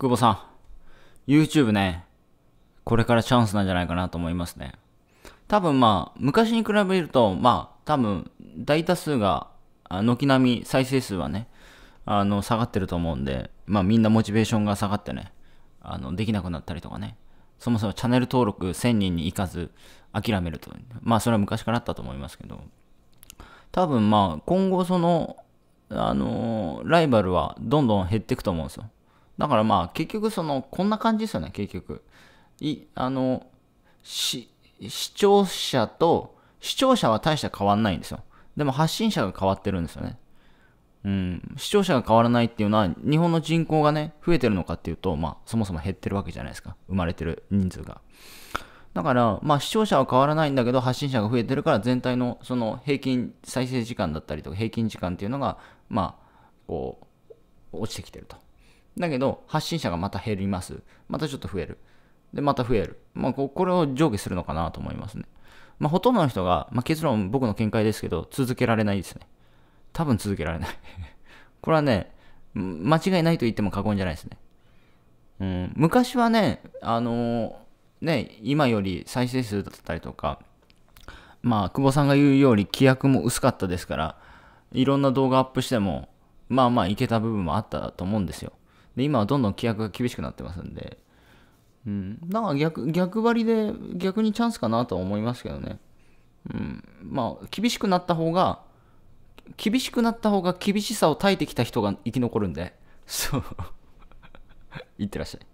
久保さん、YouTube ね、これからチャンスなんじゃないかなと思いますね。多分まあ、昔に比べると、まあ、多分、大多数が、軒並み再生数はね、あの、下がってると思うんで、まあみんなモチベーションが下がってね、あの、できなくなったりとかね、そもそもチャンネル登録1000人に行かず諦めると。まあそれは昔からあったと思いますけど、多分まあ今後その、あのライバルはどんどん減っていくと思うんですよ。だからまあ結局そのこんな感じですよね結局いあの視聴者と視聴者は大して変わんないんですよでも発信者が変わってるんですよねうん、視聴者が変わらないっていうのは日本の人口がね増えてるのかっていうと、まあ、そもそも減ってるわけじゃないですか生まれてる人数がだから、まあ、視聴者は変わらないんだけど発信者が増えてるから全体のその平均再生時間だったりとか平均時間っていうのが、まあ、こう落ちてきてるとだけど、発信者がまた減ります。またちょっと増える。で、また増える。まあ、これを上下するのかなと思いますね。まあ、ほとんどの人が、まあ、結論僕の見解ですけど、続けられないですね。多分続けられない これはね、間違いないと言っても過言じゃないですね。うん、昔はね、あのー、ね、今より再生数だったりとか、まあ、久保さんが言うより規約も薄かったですから、いろんな動画アップしても、まあまあいけた部分もあったと思うんですよ。で、今はどんどん規約が厳しくなってますんで、うん、だから逆逆張りで逆にチャンスかなとは思いますけどね。うん、まあ、厳しくなった方が、厳しくなった方が厳しさを耐えてきた人が生き残るんで、そう。い ってらっしゃい。